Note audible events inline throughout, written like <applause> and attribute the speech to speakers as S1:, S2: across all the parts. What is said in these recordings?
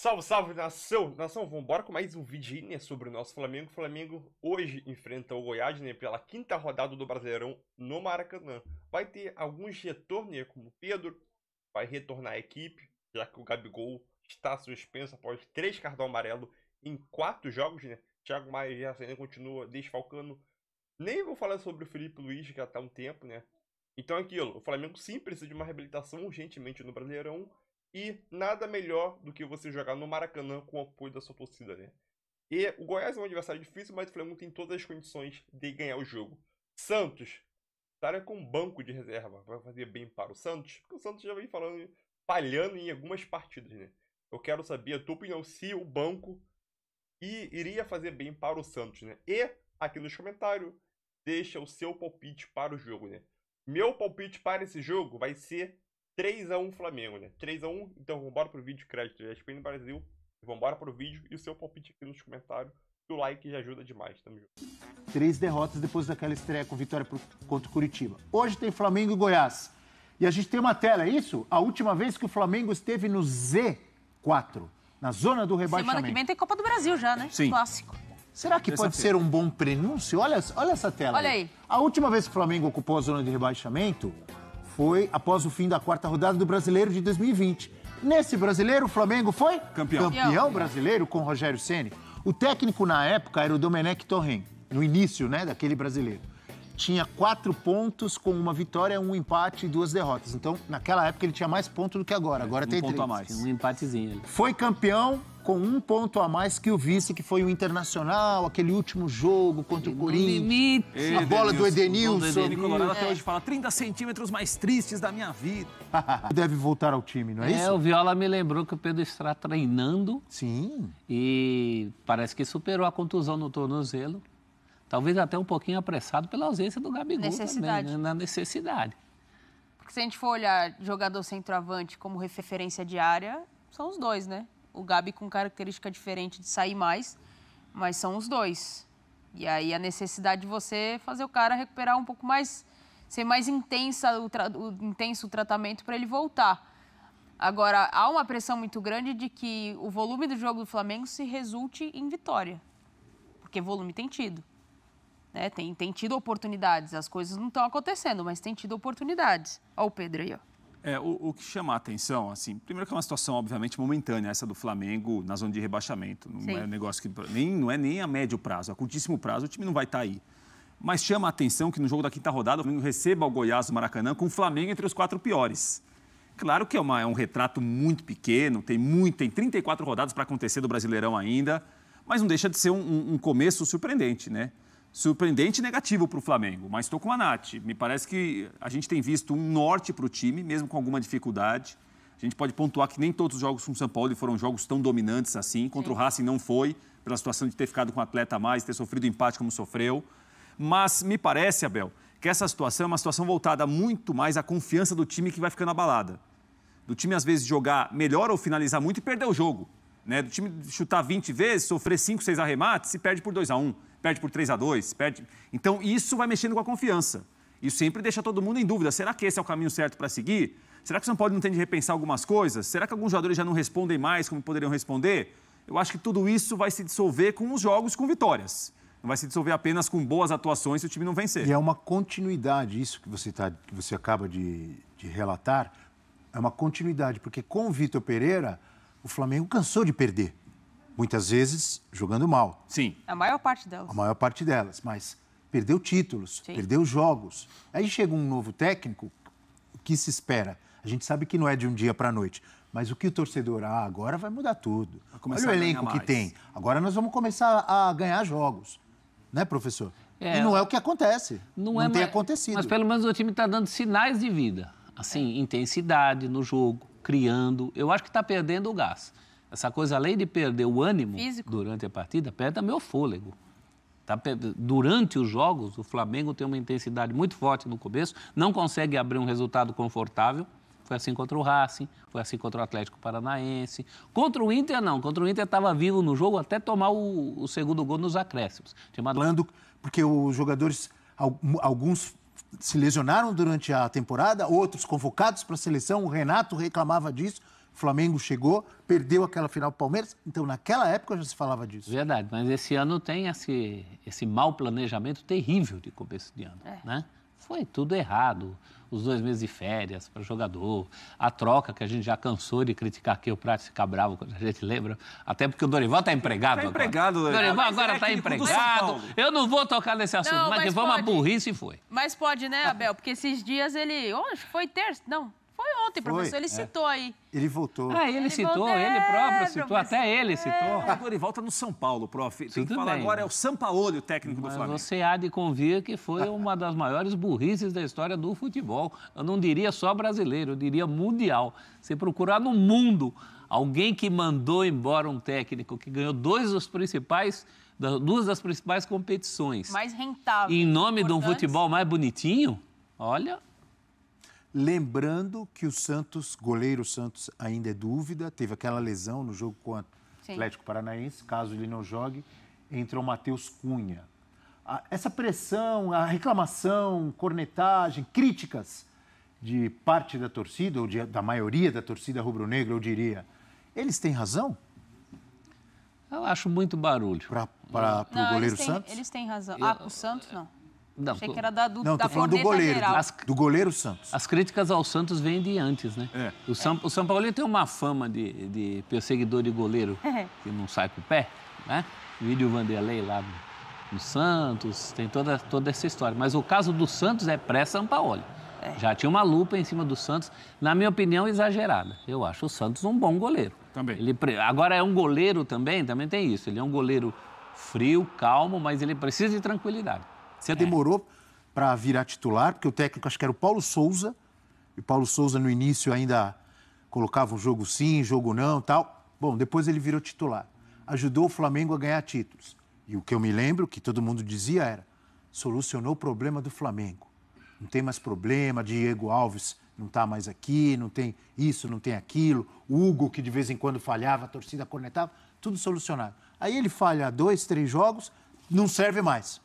S1: Salve, salve, nação! Nação, vambora com mais um vídeo aí, né, sobre o nosso Flamengo. O Flamengo hoje enfrenta o Goiás, né, pela quinta rodada do Brasileirão no Maracanã. Vai ter alguns retornos, né, como Pedro vai retornar à equipe, já que o Gabigol está suspenso após três cartões amarelo em quatro jogos, né. Thiago Maia ainda continua desfalcando. Nem vou falar sobre o Felipe Luiz, que já tá um tempo, né. Então é aquilo, o Flamengo sim precisa de uma reabilitação urgentemente no Brasileirão e nada melhor do que você jogar no Maracanã com o apoio da sua torcida, né? E o Goiás é um adversário difícil, mas o Flamengo tem todas as condições de ganhar o jogo. Santos, estaria com um banco de reserva, vai fazer bem para o Santos? Porque o Santos já vem falando, falhando em algumas partidas, né? Eu quero saber a tua opinião se o banco iria fazer bem para o Santos, né? E aqui nos comentários, deixa o seu palpite para o jogo, né? Meu palpite para esse jogo vai ser 3x1 Flamengo, né? 3x1, então vambora pro vídeo, crédito da ESPN Brasil. Vambora pro vídeo e o seu palpite aqui nos comentários. O like já ajuda demais, tamo
S2: junto. Três derrotas depois daquela estreia com vitória pro, contra o Curitiba. Hoje tem Flamengo e Goiás. E a gente tem uma tela, é isso? A última vez que o Flamengo esteve no Z4, na zona do rebaixamento. Semana que vem
S3: tem Copa do Brasil já, né? Sim. Clássico. Será que pode ser um
S2: bom prenúncio? Olha, olha essa tela. Olha aí. aí. A última vez que o Flamengo ocupou a zona de rebaixamento, foi após o fim da quarta rodada do Brasileiro de 2020. Nesse Brasileiro, o Flamengo foi campeão, campeão brasileiro com Rogério Ceni. O técnico na época era o Domenech Torren, no início, né, daquele Brasileiro. Tinha quatro pontos com uma vitória, um empate e duas derrotas. Então, naquela época ele tinha mais pontos do que agora. Agora um tem ponto três. A mais. Um
S4: empatezinho.
S2: Foi campeão com um ponto a mais que o vice, que foi o Internacional, aquele último jogo contra o Corinthians. A bola do Edenilson. O Edenilson. Colorado até é. hoje fala 30 centímetros mais tristes da minha vida. <laughs> Deve voltar ao time, não é, é isso? É,
S4: o Viola me lembrou que o Pedro está treinando. Sim. E parece que superou a contusão no tornozelo. Talvez até um pouquinho apressado pela ausência do Gabigol necessidade. também, né? na necessidade.
S3: Porque se a gente for olhar jogador centroavante como referência diária, são os dois, né? o Gabi com característica diferente de sair mais, mas são os dois. E aí a necessidade de você fazer o cara recuperar um pouco mais, ser mais intensa o, tra... o intenso o tratamento para ele voltar. Agora, há uma pressão muito grande de que o volume do jogo do Flamengo se resulte em vitória. Porque volume tem tido. Né? Tem, tem tido oportunidades. As coisas não estão acontecendo, mas tem tido oportunidades. Olha o Pedro aí, ó.
S5: É, o, o, que chama a atenção, assim, primeiro que é uma situação, obviamente, momentânea, essa do Flamengo na zona de rebaixamento. Não Sim. é um negócio que nem, não é nem a médio prazo, é a curtíssimo prazo o time não vai estar tá aí. Mas chama a atenção que no jogo da quinta rodada o Flamengo receba o Goiás no Maracanã com o Flamengo entre os quatro piores. Claro que é, uma, é um retrato muito pequeno, tem muito, tem 34 rodadas para acontecer do Brasileirão ainda, mas não deixa de ser um, um, um começo surpreendente, né? surpreendente e negativo para o Flamengo, mas estou com a Nath. Me parece que a gente tem visto um norte para o time, mesmo com alguma dificuldade. A gente pode pontuar que nem todos os jogos com o São Paulo foram jogos tão dominantes assim. Contra Sim. o Racing não foi, pela situação de ter ficado com o atleta a mais, ter sofrido empate como sofreu. Mas me parece, Abel, que essa situação é uma situação voltada muito mais à confiança do time que vai ficando abalada. Do time, às vezes, jogar melhor ou finalizar muito e perder o jogo. Né? Do time chutar 20 vezes, sofrer 5, 6 arremates e perde por 2 a 1 perde por 3 a 2 perde. Então, isso vai mexendo com a confiança. Isso sempre deixa todo mundo em dúvida. Será que esse é o caminho certo para seguir? Será que o São Paulo não tem de repensar algumas coisas? Será que alguns jogadores já não respondem mais como poderiam responder? Eu acho que tudo isso vai se dissolver com os jogos com vitórias. Não vai se dissolver apenas com boas atuações se o time não vencer.
S2: E é uma continuidade, isso que você, tá, que você acaba de, de relatar, é uma continuidade, porque com o Vitor Pereira o Flamengo cansou de perder. Muitas vezes jogando mal. Sim.
S3: A maior parte delas. A
S2: maior parte delas, mas perdeu títulos, Sim. perdeu jogos. Aí chega um novo técnico, o que se espera? A gente sabe que não é de um dia para a noite, mas o que o torcedor, ah, agora vai mudar tudo. Vai Olha o elenco que tem. Agora nós vamos começar a ganhar jogos.
S4: Né, professor? É, e não é o que
S2: acontece. Não, não é, tem acontecido. Mas pelo
S4: menos o time está dando sinais de vida. Assim, é. intensidade no jogo, criando. Eu acho que está perdendo o gás. Essa coisa, além de perder o ânimo Físico. durante a partida, perde meu fôlego. Tá, durante os jogos, o Flamengo tem uma intensidade muito forte no começo, não consegue abrir um resultado confortável. Foi assim contra o Racing, foi assim contra o Atlético Paranaense. Contra o Inter, não. Contra o Inter estava vivo no jogo até tomar o, o segundo gol nos acréscimos. Chamado... Porque
S2: os jogadores, alguns se
S4: lesionaram durante a
S2: temporada, outros convocados para a seleção. O Renato reclamava disso. O Flamengo chegou, perdeu aquela final para Palmeiras. Então, naquela época já se falava disso.
S4: Verdade, mas esse ano tem esse, esse mau planejamento terrível de começo de ano. É. Né? Foi tudo errado os dois meses de férias para jogador, a troca que a gente já cansou de criticar aqui, o Prato ficar bravo quando a gente lembra, até porque o Dorival está empregado tá agora. empregado, né? Dorival. Dorival é agora está é empregado. Eu não vou tocar nesse assunto, não, mas, mas foi uma burrice e foi.
S3: Mas pode, né, Abel? Porque esses dias ele... Hoje foi terça, não, foi ontem, professor. Foi. Ele é. citou aí. Ele voltou. Ah, ele, ele citou, voltou, ele é, próprio citou, até ele citou. É. Agora
S4: ele volta no São Paulo, prof. Tem Tudo que falar bem. agora,
S5: é o Sampaoli
S4: o técnico Mas do Flamengo. Você há de convir que foi uma das maiores burrices da história do futebol. Eu não diria só brasileiro, eu diria mundial. Você procurar no mundo alguém que mandou embora um técnico que ganhou dois dos principais duas das principais competições. Mais
S3: rentável. Em nome de um futebol
S4: mais bonitinho, olha,
S2: Lembrando que o Santos, goleiro Santos, ainda é dúvida, teve aquela lesão no jogo com o Atlético Paranaense, caso ele não jogue, entrou o Matheus Cunha. essa pressão, a reclamação, cornetagem, críticas de parte da torcida, ou de, da maioria da torcida rubro-negra, eu diria, eles têm razão? Eu acho muito barulho. Para o goleiro eles têm, Santos? Eles
S3: têm razão. Eu, ah, para o Santos, não.
S4: Não, Achei que era da, do, não, da tô falando do goleiro, as, do goleiro Santos. As críticas ao Santos vêm de antes, né? É. O, São, é. o São Paulo tem uma fama de, de perseguidor de goleiro é. <laughs> que não sai com o pé, né? Vídeo Vanderlei lá no, no, Santos, tem toda, toda essa história. Mas o caso do Santos é pré-São Paulo. É. Já tinha uma lupa em cima do Santos, na minha opinião, exagerada. Eu acho o Santos um bom goleiro. Também. Ele, agora é um goleiro também, também tem isso. Ele é um goleiro frio, calmo, mas ele precisa de tranquilidade. Até
S2: demorou para virar titular, porque o técnico acho que era o Paulo Souza. E o Paulo Souza no início ainda colocava um jogo sim, jogo não, tal. Bom, depois ele virou titular. Ajudou o Flamengo a ganhar títulos. E o que eu me lembro, que todo mundo dizia era: solucionou o problema do Flamengo. Não tem mais problema, Diego Alves não está mais aqui, não tem isso, não tem aquilo. Hugo, que de vez em quando falhava, a torcida cornetava, tudo solucionado. Aí ele falha dois, três jogos, não serve mais.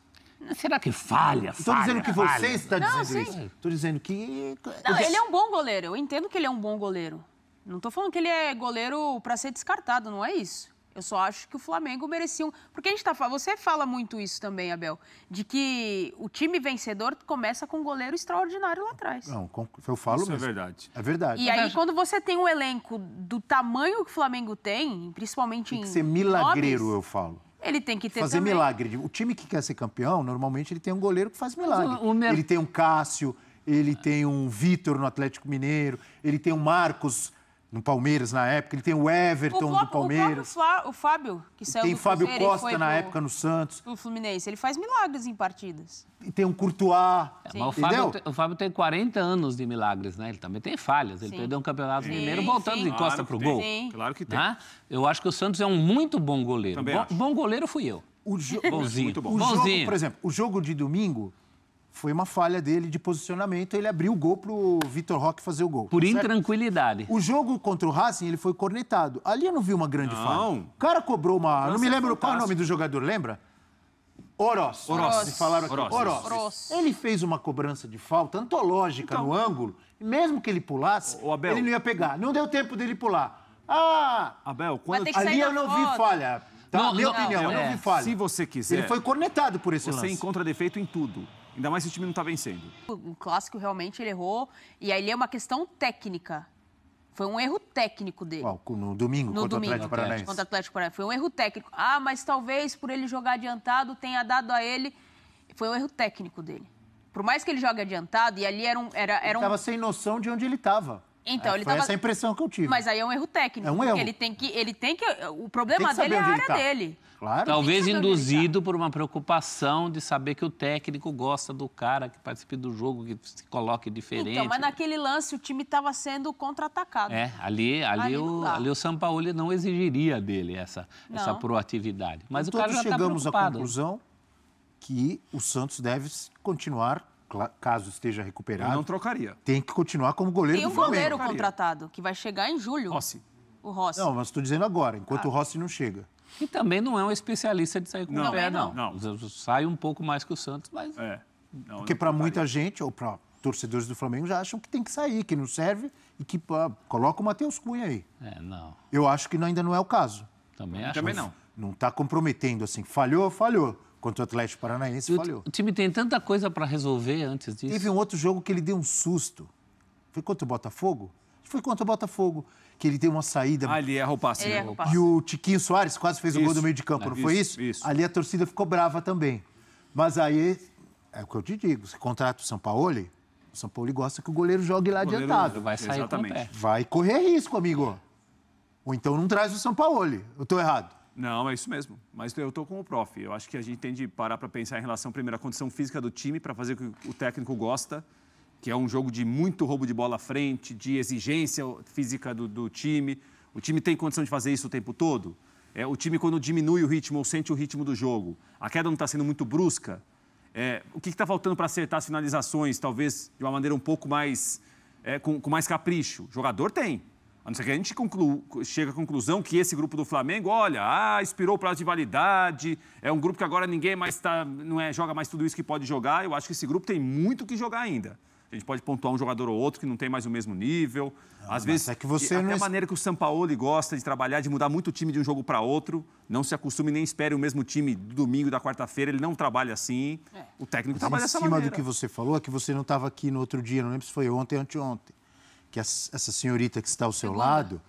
S4: Será que falha? Estou dizendo que falha. você está
S2: dizendo isso. Estou dizendo que.
S3: Não, ele é um bom goleiro. Eu entendo que ele é um bom goleiro. Não estou falando que ele é goleiro para ser descartado, não é isso. Eu só acho que o Flamengo merecia um. Porque a gente tá Você fala muito isso também, Abel, de que o time vencedor começa com um goleiro extraordinário lá atrás. Não,
S2: eu falo isso é mesmo. É verdade. É verdade. E é verdade. aí,
S3: quando você tem um elenco do tamanho que o Flamengo tem, principalmente tem que em. Ser milagreiro, nomes, eu falo ele tem que ter fazer também...
S2: milagre. O time que quer ser campeão, normalmente ele tem um goleiro que faz milagre. O, o meu... Ele tem um Cássio, ele tem um Vitor no Atlético Mineiro, ele tem um Marcos no Palmeiras na época, ele tem o Everton
S3: o do Palmeiras. O, Flá, o Fábio, que saiu tem do Fábio Cruzeiro, Costa na pro, época no Santos. O Fluminense, ele faz milagres em partidas.
S4: E tem um Courtois. É, o, Fábio, o, Fábio, tem 40 anos de milagres, né? Ele também tem falhas. Ele Sim. perdeu um campeonato Sim. mineiro voltando Sim. de claro costa pro gol. Sim. Claro que tem. Ah, eu acho que o Santos é um muito bom goleiro. bom, acho. bom goleiro fui eu. O jo... Bonzinho. Muito bom. O Bonzinho. por exemplo,
S2: o jogo de domingo foi uma falha dele de posicionamento. Ele abriu o gol pro Vitor Roque fazer o gol. Por tá
S4: intranquilidade.
S2: O jogo contra o Racing, ele foi cornetado. Ali eu não vi uma grande não. falha. O cara cobrou uma. Nossa, não me é lembro é qual é o nome do jogador, lembra? Oroz. Oroz. Falaram aqui. Oroz. Oroz. Oroz. Ele fez uma cobrança de falta antológica então, no ângulo. E mesmo que ele pulasse, o, Abel, ele não ia pegar. Não deu tempo dele pular. Ah! Abel,
S5: quando... Ali eu não vi falha. Tá? Não, minha não, opinião, não, eu não vi é. falha. Se você quiser... Ele foi cornetado por esse você lance. Você encontra defeito em tudo. Ainda mais se o time não está vencendo.
S3: O clássico realmente ele errou. E aí é uma questão técnica. Foi um erro técnico dele. Uau,
S5: no domingo, no contra,
S3: domingo Atlético Paranaense. contra o Atlético Paranaense. Foi um erro técnico. Ah, mas talvez por ele jogar adiantado tenha dado a ele. Foi um erro técnico dele. Por mais que ele jogue adiantado, e ali era um. Era, era ele estava um... sem
S4: noção de onde ele estava. Então, é, ele foi tava... essa impressão que eu tive. Mas
S3: aí é um erro técnico. É um erro. Ele tem que. Ele tem que o problema tem que dele é a área tá. dele.
S4: Claro. Talvez induzido por uma preocupação de saber que o técnico gosta do cara que participe do jogo, que se coloque diferente. Então, mas
S3: naquele lance o time estava sendo contra-atacado. É,
S4: ali, ali, o, ali o Sampaoli não exigiria dele essa, essa proatividade. Mas então, o cara já tá chegamos tá à conclusão
S2: que o Santos deve continuar caso esteja recuperado. Eu não trocaria. Tem que continuar como goleiro Tem do Flamengo. Tem um goleiro
S3: contratado que vai chegar em julho. Rossi. O Rossi. Não, mas
S2: estou dizendo agora, enquanto ah. o Rossi não chega.
S4: E também não é um especialista de sair com não, o pé, não. não. não. Sai um pouco mais que o Santos, mas. É. Não, Porque para muita
S2: gente, ou para torcedores do Flamengo, já acham que tem que sair, que não serve e que pô, coloca o Matheus Cunha aí. É, não. Eu acho que ainda não é o caso.
S4: Também acho. Também não.
S2: Não está comprometendo assim. Falhou, falhou. Contra o Atlético Paranaense, o falhou.
S4: O time tem tanta coisa para resolver antes disso. Teve um outro jogo que ele deu um susto.
S2: Foi contra o Botafogo? foi contra o Botafogo, que ele deu uma saída. ali ah, ele erra o passe. É, né? erra o passe. E o Tiquinho Soares quase fez isso. o gol do meio de campo, não, não foi isso? isso? Ali a torcida ficou brava também. Mas aí, é o que eu te digo, você contrata o São Paulo, o São Paulo gosta que o goleiro jogue lá goleiro adiantado. Vai sair Exatamente. Vai correr risco, amigo. Ou então não traz o São Paulo. Eu
S5: estou errado. Não, é isso mesmo. Mas eu estou com o prof. Eu acho que a gente tem de parar para pensar em relação, primeiro, à condição física do time, para fazer o que o técnico gosta que é um jogo de muito roubo de bola à frente, de exigência física do, do time. O time tem condição de fazer isso o tempo todo? É, o time, quando diminui o ritmo ou sente o ritmo do jogo, a queda não está sendo muito brusca? É, o que está faltando para acertar as finalizações, talvez de uma maneira um pouco mais. É, com, com, mais capricho? O jogador tem. A não ser que a gente conclu, chegue à conclusão que esse grupo do Flamengo, olha, ah, expirou o prazo de validade, é um grupo que agora ninguém mais tá, não é, joga mais tudo isso que pode jogar. Eu acho que esse grupo tem muito que jogar ainda. A gente pode pontuar um jogador ou outro que não tem mais o mesmo nível. Não, Às vezes, é que você até não... a maneira que o Sampaoli gosta de trabalhar, de mudar muito o time de um jogo para outro. Não se acostume nem espere o mesmo time do domingo, da quarta-feira. Ele não trabalha assim. É. O técnico Mas trabalha assim. maneira. Em do que você
S2: falou, é que você não estava aqui no outro dia, não lembro se foi ontem ou anteontem. Que essa senhorita que está ao seu Segunda. lado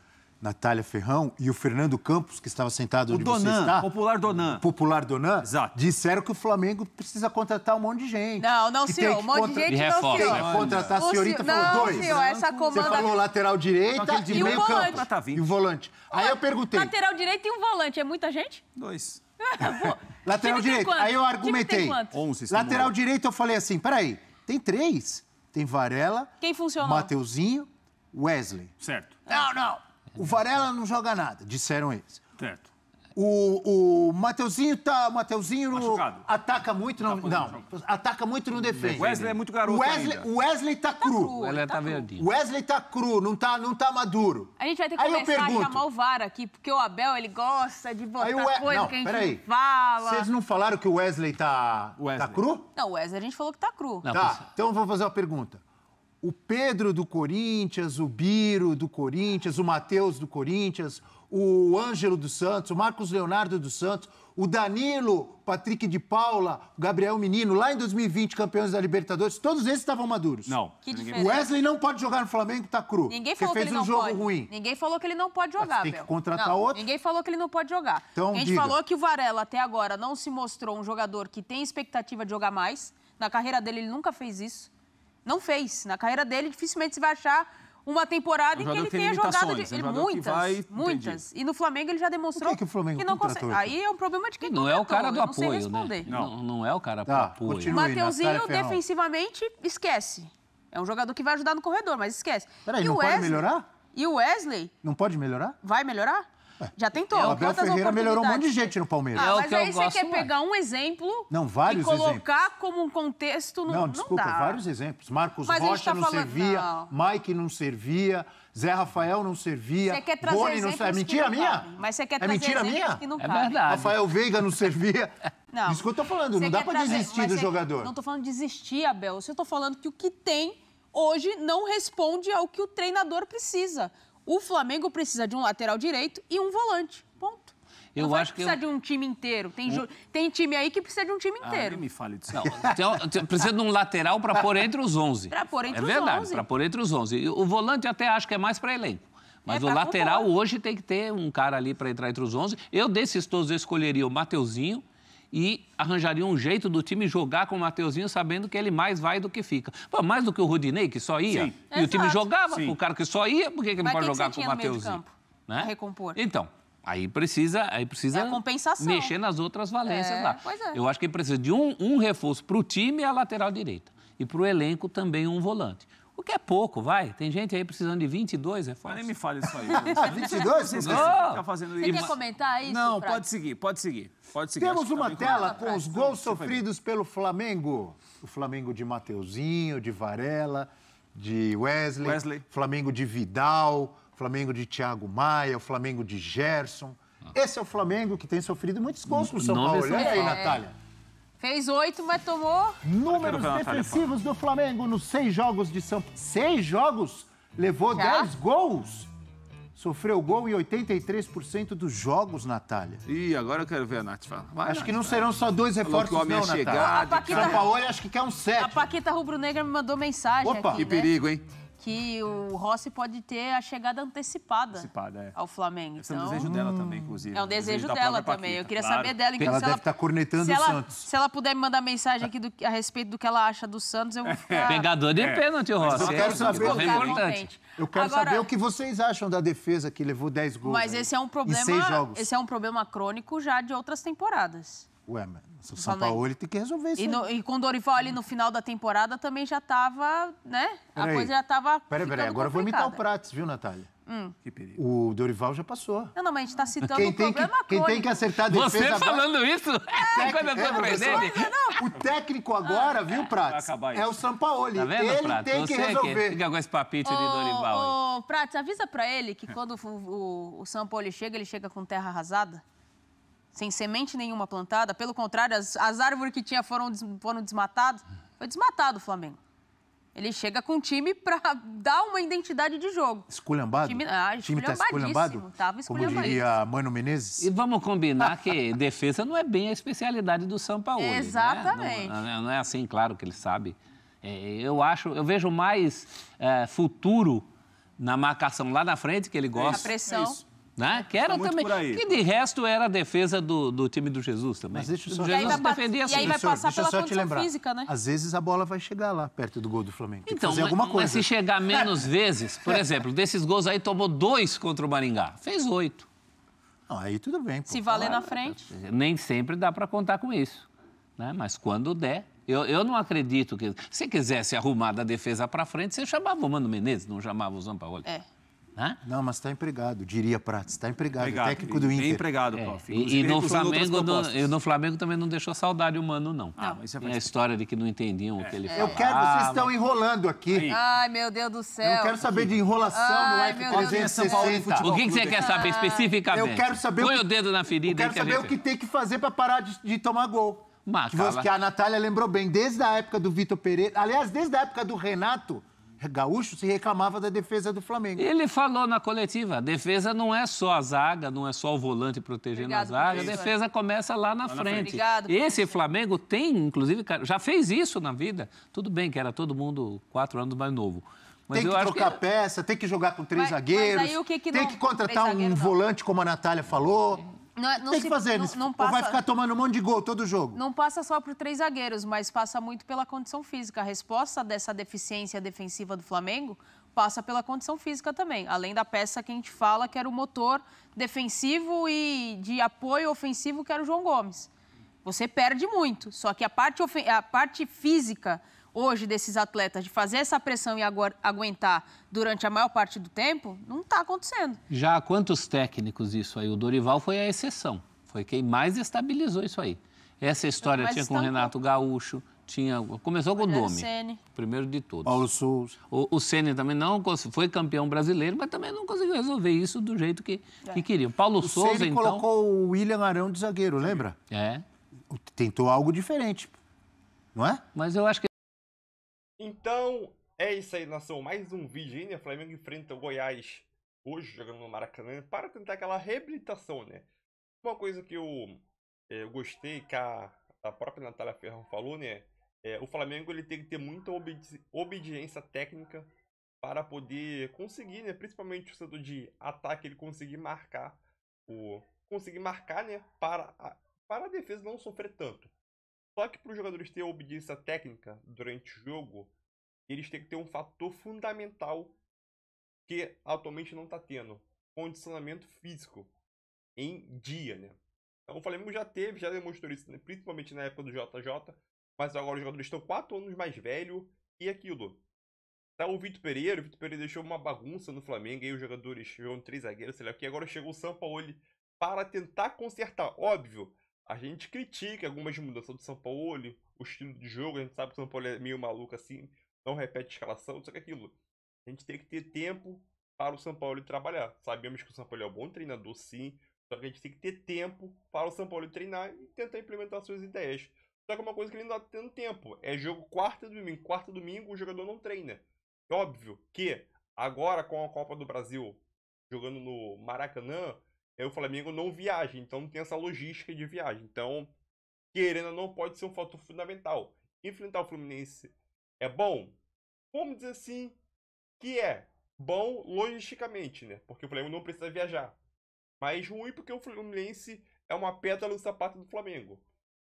S2: Natália Ferrão e o Fernando Campos, que estava sentado o onde Donan, você está. Popular Donan. Popular Donan. Exato. Disseram que o Flamengo precisa contratar um monte de gente. Não, não, senhor. Um monte de gente não, senhor. Tem que contratar a senhorita, o falou não, dois. Não, senhor, essa comanda... Você falou lateral direita não, e, meio o volante. Campo. Ah, tá e o volante. Aí eu perguntei...
S3: Lateral direito e um volante, é muita gente? Dois. Ah,
S2: <laughs> lateral direito, aí eu argumentei. onze lateral direito eu falei assim, peraí, tem três. Tem Varela, Quem funcionou? Mateuzinho, Wesley. Certo. Não, não. O Varela não joga nada, disseram eles. Certo. O, o Mateuzinho tá. Mateuzinho Machucado. ataca muito, tá não. não ataca muito no defende. Wesley é muito garoto. Wesley, ainda. Wesley tá cru. O
S5: Wesley tá, tá, tá, tá verdinho.
S2: Wesley tá cru, não tá, não tá maduro.
S3: A gente vai ter que Aí começar a chamar o VAR aqui, porque o Abel ele gosta de botar We... coisa não, que a gente fala. Vocês
S2: não falaram que o Wesley tá. Wesley. Tá cru?
S3: Não, o Wesley a gente falou que tá cru. Não, tá,
S2: então eu vou fazer uma pergunta o Pedro do Corinthians, o Biro do Corinthians, o Matheus do Corinthians, o Ângelo dos Santos, o Marcos Leonardo dos Santos, o Danilo, Patrick de Paula, o Gabriel Menino, lá em 2020, campeões da Libertadores, todos esses estavam maduros.
S5: Não. Que o
S3: Wesley
S2: não pode jogar no Flamengo, tá cru. Ninguém falou Você fez que ele um não jogo pode. ruim.
S3: Ninguém falou que ele não pode jogar, Tem que contratar não, outro. Ninguém falou que ele não pode jogar. Então, a gente diga. falou que o Varela até agora não se mostrou um jogador que tem expectativa de jogar mais. Na carreira dele ele nunca fez isso não fez. Na carreira dele, dificilmente se vai achar uma temporada em que ele tenha jogado né? de... ele, muitas, vai... muitas. Entendi. E no Flamengo ele já demonstrou que, que, o Flamengo que não consegue. Aí é um problema de quem não contratou. é o cara do apoio, não né? Não.
S4: não. não, é o cara do tá, apoio. É Mateuzinho
S3: defensivamente esquece. É um jogador que vai ajudar no corredor, mas esquece. Peraí, e não o Wesley, pode melhorar? E o Wesley?
S2: Não pode melhorar?
S3: Vai melhorar? Já tentou. O Abel Ferreira melhorou um monte de gente
S2: no Palmeiras. É ah, mas é aí você quer mais.
S3: pegar um exemplo não, vários e colocar exemplos. como um contexto... No... Não, desculpa, não
S2: vários exemplos. Marcos mas Rocha tá não falando... servia, não. Mike não servia... Zé Rafael não servia. Você quer trazer Boni não servia. É mentira minha? Mas
S3: você quer é trazer é mentira minha? que não É verdade. Rafael
S2: Veiga não servia. <laughs> Não. Isso que eu tô falando, você não dá para desistir do jogador. Não tô
S3: falando de desistir, Abel. Eu tô falando que o que tem hoje não responde ao que o treinador precisa. O Flamengo precisa de um lateral direito e um volante. Ponto.
S4: Eu não acho que precisa eu... de
S3: um time inteiro. Tem, tem time aí que precisa de um time ah, inteiro. Ah,
S4: me fale disso. Não, precisa de um lateral para pôr entre os 11. Para
S3: pôr entre é os verdade, 11. É verdade, para
S4: pôr entre os 11. O volante até acho que é mais para elenco. Mas é o lateral compor. hoje tem que ter um cara ali para entrar entre os 11. Eu, desses todos, eu escolheria o Mateuzinho e arranjaria um jeito do time jogar com o Mateuzinho sabendo que ele mais vai do que fica. Pô, mais do que o Rodinei, que só ia. Sim. E Exato. o time jogava Sim. o cara que só ia, por que, que não pode que jogar que com o Mateuzinho? Né? Recompor. Então, Aí precisa, aí precisa é mexer nas outras valências é, lá. É. Eu acho que precisa de um, um reforço para o time e a lateral direita. E para o elenco também um volante. O que é pouco, vai. Tem gente aí precisando de 22 reformas. Nem me fala isso aí.
S3: 22? <laughs> Vocês estão fazendo isso. Você quer comentar isso? Não, pra... pode
S4: seguir, pode seguir. Pode
S3: seguir. Temos uma tá tela
S4: com os gols Não, sofridos
S2: pelo Flamengo. O Flamengo de Mateuzinho, de Varela, de Wesley. Wesley. Flamengo de Vidal, Flamengo de Thiago Maia, o Flamengo de Gerson. Ah. Esse é o Flamengo que tem sofrido muitos gols no São Paulo. Olha aí, Natália.
S3: Fez oito, mas tomou.
S2: Números defensivos do Flamengo nos seis jogos de São Paulo. Seis jogos? Levou Já? dez gols. Sofreu gol em 83% dos jogos, Natália.
S5: Ih, agora eu quero ver a Nath falar. Vai, acho Nath, que não vai. serão
S2: só dois reforços, não, Natália. a Paquita... São Paulo acho que quer um sete. A
S3: Paquita Rubro Negra me mandou mensagem Opa. aqui, Que né? perigo, hein? que o Rossi pode ter a chegada antecipada, antecipada é. ao Flamengo. Esse então, é um então desejo dela
S4: também, inclusive. É um né? desejo, desejo dela também. Paquita, eu queria claro. saber dela. Então, ela deve ela, estar cornetando o Santos.
S3: Se ela puder me mandar mensagem aqui do, a respeito do que ela acha do Santos, eu vou é. ficar...
S4: Pegador de é. pênalti, Rossi. Eu quero é saber, é
S2: importante. Eu quero Agora, saber o que vocês acham da defesa que levou 10 gols. Mas aí,
S3: esse é um problema, esse é um problema crônico já de outras temporadas.
S2: Ué, mas o São Paulo tem que resolver isso. E, no,
S3: e com o Dorival ali no final da temporada também já estava, né? Pera a aí. coisa já estava. Peraí, peraí, agora eu vou imitar o
S2: Prates, viu, Natália? Hum. Que perigo. O Dorival já passou.
S3: Não, não, mas a gente está citando quem tem problema que, Quem tem que acertar a defesa Você agora...
S2: falando isso? É, quando eu tô é, aprendendo.
S4: o técnico agora, ah, viu, Prats? É o Sampaoli. Tá vendo, ele Prats? tem Você que resolver. Fica com esse
S5: papite oh, de Dorival.
S3: Ô, Prats, avisa pra ele que quando o, o Sampaoli chega, ele chega com terra arrasada sem semente nenhuma plantada. Pelo contrário, as, as árvores que tinha foram, foram desmatadas. Foi desmatado o Flamengo. Ele chega com o time para <laughs> dar uma identidade de jogo. Esculhambado? time, ah, time tá esculhambado? Tava Como diria
S4: Mano Menezes. E vamos combinar que <laughs> defesa não é bem a especialidade do São Paulo. Né?
S3: Exatamente. Né?
S4: Não, não, é assim, claro que ele sabe. É, eu acho, eu vejo mais é, futuro na marcação lá na frente que ele gosta. A pressão. É né? que era também. Que de resto era a defesa do, do time do Jesus também. Mas deixa eu só... Jesus e defendia assim. E aí assim. vai passar pela condição lembrar, física, né? Às
S2: vezes a bola vai chegar lá, perto do gol do Flamengo.
S4: então, fazer mas, alguma coisa. mas se chegar <laughs> menos vezes, por exemplo, desses gols aí tomou dois contra o Maringá, fez oito. Não, aí tudo bem. Pô. Se valer na frente. Nem sempre dá para contar com isso. Né? Mas quando der, eu, eu, não acredito que. Se quisesse arrumar da defesa para frente, você chamava o Mano Menezes, não chamava o Zampaoli. É. Né? Não, mas está
S2: empregado, diria Prates. Está empregado, é empregado, técnico do Inter. Bem empregado, é. prof. E, e, no Flamengo,
S4: no, e no Flamengo também não deixou saudade humano, não. Ah, não. É, é a história de que não entendiam é. o que ele falou. Eu quero, que vocês estão ah, enrolando aqui.
S3: Ai, meu Deus do céu. Eu quero saber de enrolação Ai, no Life futebol.
S4: O que, que você quer saber ah. especificamente? Eu quero saber... Põe o, que... o dedo na ferida. Eu quero saber o
S2: que tem que fazer para parar de, de tomar gol. Macala. Que a Natália lembrou bem, desde a época do Vitor Pereira, aliás, desde a época do Renato, gaúcho se reclamava da defesa do Flamengo. Ele
S4: falou na coletiva, defesa não é só a zaga, não é só o volante protegendo Obrigado, a zaga, a defesa começa lá na, lá frente. na frente. Obrigado, Esse Flamengo tem, inclusive, já fez isso na vida. Tudo bem que era todo mundo quatro anos mais novo. Mas tem que trocar que... peça, tem que jogar com três
S3: mas, zagueiros, mas que que tem que contratar um
S2: não.
S4: volante, como a Natália
S2: falou.
S3: Não, é, não tem que se, fazer não, não passa, Ou vai ficar
S2: tomando um monte de gol todo jogo?
S3: Não passa só por três zagueiros, mas passa muito pela condição física. A resposta dessa deficiência defensiva do Flamengo passa pela condição física também. Além da peça que a gente fala, que era o motor defensivo e de apoio ofensivo, que era o João Gomes. Você perde muito, só que a parte, a parte física hoje desses atletas de fazer essa pressão e aguentar durante a maior parte do tempo, não está acontecendo.
S4: Já há quantos técnicos isso aí? O Dorival foi a exceção. Foi quem mais estabilizou isso aí. Essa história tinha com o Renato Gaúcho, tinha começou com o nome Sene. primeiro de todos Paulo Souza o, Ceni Sene também não foi campeão brasileiro mas também não conseguiu resolver isso do jeito que, é. que queria Paulo o Souza
S2: Sene então colocou o William Arão de zagueiro lembra é tentou algo diferente
S4: não é mas eu acho que
S1: então, é isso aí, nação. Mais um vídeo aí, né? O Flamengo enfrenta o Goiás hoje, jogando no Maracanã, para tentar aquela reabilitação, né? Uma coisa que eu, eh, eu gostei, que a, a própria Natália Ferro falou, né? É, o Flamengo ele tem que ter muita obedi obediência técnica para poder conseguir, né? Principalmente o setor de ataque, ele conseguir marcar o conseguir marcar, né? Para a, para a defesa não sofrer tanto. Só que para os jogadores terem obediência técnica durante o jogo, eles têm que ter um fator fundamental que atualmente não está tendo: condicionamento físico em dia, né? Então o Flamengo já teve, já demonstrou isso, né? principalmente na época do JJ, mas agora os jogadores estão 4 anos mais velho e aquilo. Tá o Vitor Pereira, o Vitor Pereira deixou uma bagunça no Flamengo, aí os jogadores, jogam três zagueiros, sei lá que, agora chegou o Sampaoli para tentar consertar. Óbvio, a gente critica algumas mudanças do São Paulo, o estilo de jogo, a gente sabe que o São Paulo é meio maluco assim, não repete escalação, só que é aquilo. A gente tem que ter tempo para o São Paulo trabalhar. Sabemos que o São Paulo é um bom treinador, sim, só que a gente tem que ter tempo para o São Paulo treinar e tentar implementar suas ideias. Só que é uma coisa que ele não está tendo tempo é jogo quarta e domingo. Quarta e domingo o jogador não treina. É óbvio que agora com a Copa do Brasil jogando no Maracanã, o Flamengo não viaja, então não tem essa logística de viagem. Então, querendo não pode ser um fator fundamental. Enfrentar o Fluminense é bom? Vamos dizer assim que é bom logisticamente, né? Porque o Flamengo não precisa viajar. Mas ruim porque o Fluminense é uma pedra no sapato do Flamengo.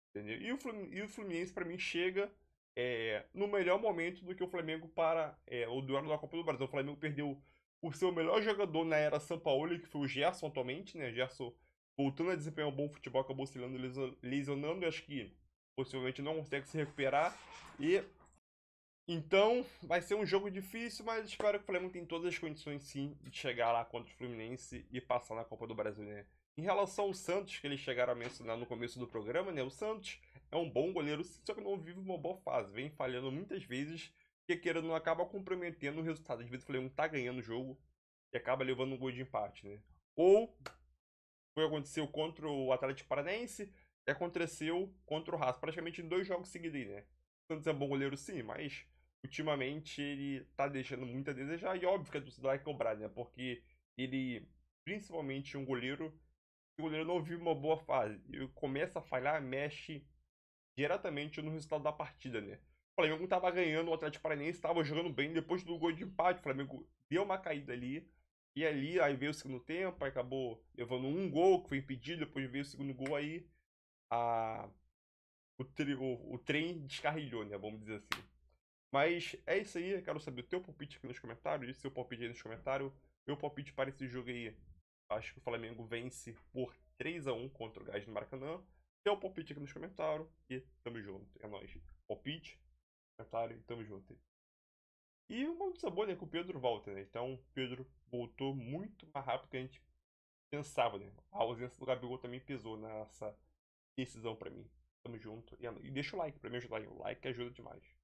S1: Entendeu? E o Fluminense, Fluminense para mim, chega é, no melhor momento do que o Flamengo para é, o duelo da Copa do Brasil. O Flamengo perdeu o seu melhor jogador na era São Paulo, que foi o Gerson atualmente, né? Gerson voltando a desempenhar um bom futebol, acabou se lesionando, acho que possivelmente não consegue se recuperar. E então vai ser um jogo difícil, mas espero que o Flamengo tenha todas as condições sim de chegar lá contra o Fluminense e passar na Copa do Brasil, né? Em relação ao Santos, que eles chegaram a mencionar no começo do programa, né? O Santos é um bom goleiro, só que não vive uma boa fase. Vem falhando muitas vezes que queira não acaba comprometendo o resultado. Às vezes o Flamengo tá ganhando o jogo e acaba levando um gol de empate, né? Ou foi aconteceu contra o Atlético Paranaense e aconteceu contra o Haas, praticamente em dois jogos seguidos, né? O Santos é um bom goleiro sim, mas ultimamente ele tá deixando muito a desejar e óbvio que a torcida vai cobrar, né? Porque ele, principalmente é um goleiro, o goleiro não vive uma boa fase, ele começa a falhar, mexe diretamente no resultado da partida, né? O Flamengo estava ganhando, o Atlético Paranaense estava jogando bem depois do gol de empate. O Flamengo deu uma caída ali. E ali, aí veio o segundo tempo, aí acabou levando um gol que foi impedido, depois veio o segundo gol aí. A, o, tri, o, o trem descarrilhou, né? Vamos dizer assim. Mas é isso aí, quero saber o teu palpite aqui nos comentários, seu palpite aí nos comentários. Meu palpite para esse jogo aí, acho que o Flamengo vence por 3 a 1 contra o Gás do Maracanã. Seu palpite aqui nos comentários e tamo junto, é nóis. Palpite, comentário. Tamo junto. E o mal boa sabor é que o Pedro volta, né? Então o Pedro voltou muito mais rápido que a gente pensava, né? A ausência do Gabigol também pesou nessa decisão para mim. Tamo junto. E deixa o like pra me ajudar. O like ajuda demais.